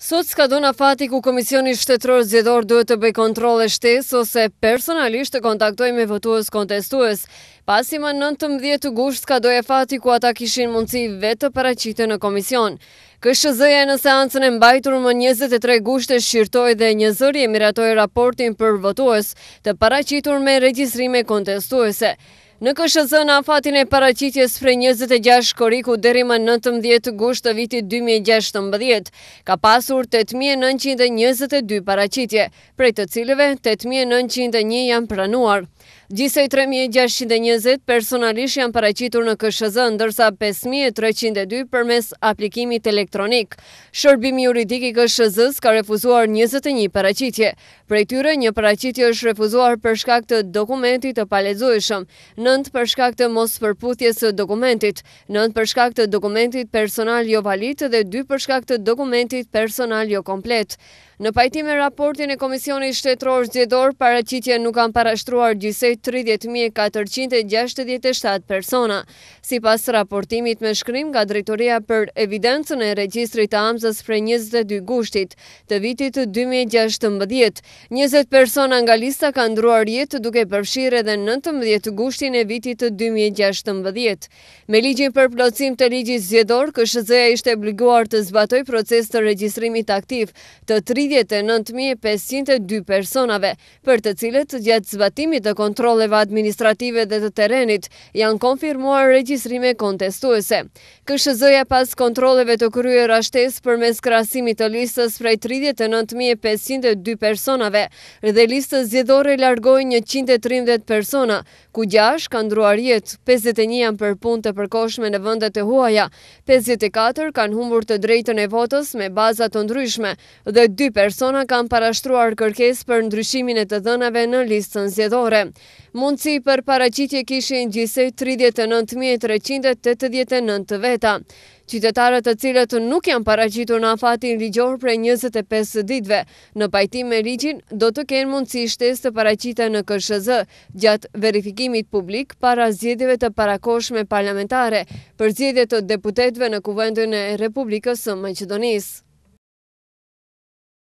Sot s'ka do fati ku Komisioni Shtetëror Zjedor duhet të bëj kontrole shtes ose personalisht të kontaktoj me votuës kontestues. Pasi 19 të gusht s'ka doje fati ku ata kishin mundësi vetë të paracite në Komision. Kështë zëje në seancën e mbajtur më 23 gusht e shqirtoj dhe një zëri e miratoj raportin për votuës të paracitur me regjistrime kontestuese. Në KSZ në afatin e paracitjes prej 26 shkoriku dheri më 19 gusht të vitit 2016, ka pasur 8.922 paracitje, prej të cilëve 8.901 janë pranuar. Gjisej 3620 personalisht janë paracitur në KSHZ, ndërsa 5302 përmes aplikimit elektronik. Shërbimi juridik i KSZ ka refuzuar 21 paracitje. Prej tyre, një paracitje është refuzuar përshkak të dokumentit të palezueshëm, nënd përshkak të mos përputjes të dokumentit, nënd përshkak të dokumentit personal jo valit dhe 2 përshkak të dokumentit personal jo komplet. Në pajtime raportin e Komisioni Shtetror Zjedor, paracitje nuk kanë parashtruar gjisej 30.467 persona. Si pas raportimit me shkrim nga Drejtoria për Evidencën e Registrit të Amzës për 22 gushtit të vitit 2016, 20 persona nga lista ka ndruar jetë duke përshirë edhe 19 gushtin e vitit 2016. Me ligjin për plotësim të ligjit zjedor, kështë zëja ishte obliguar të zbatoj proces të registrimit aktiv të 39.502 personave, për të cilët gjatë zbatimit të kontrol kontroleve administrative dhe të terenit janë konfirmuar regjistrime kontestuese. Kështë zëja pas kontroleve të kryer rashtes për mes krasimit të listës prej 39.502 personave dhe listës zjedore largojnë 130 persona, ku gjash kanë druarjet, 51 janë për pun të përkoshme në vëndet e huaja, 54 kanë humbur të drejtën e votës me bazat të ndryshme dhe 2 persona kanë parashtruar kërkes për ndryshimin e të dënave në listën zjedore. Mundësi për paracitje kishin gjisej 39.389 veta. Qytetarët të cilët nuk janë paracitur në afatin ligjor për 25 ditve, në pajtim me rigjin, do të kenë mundësi shtes të paracita në KSHZ, gjatë verifikimit publik para zjedive të parakoshme parlamentare për zjedje të deputetve në kuvendën e Republikës së Macedonisë.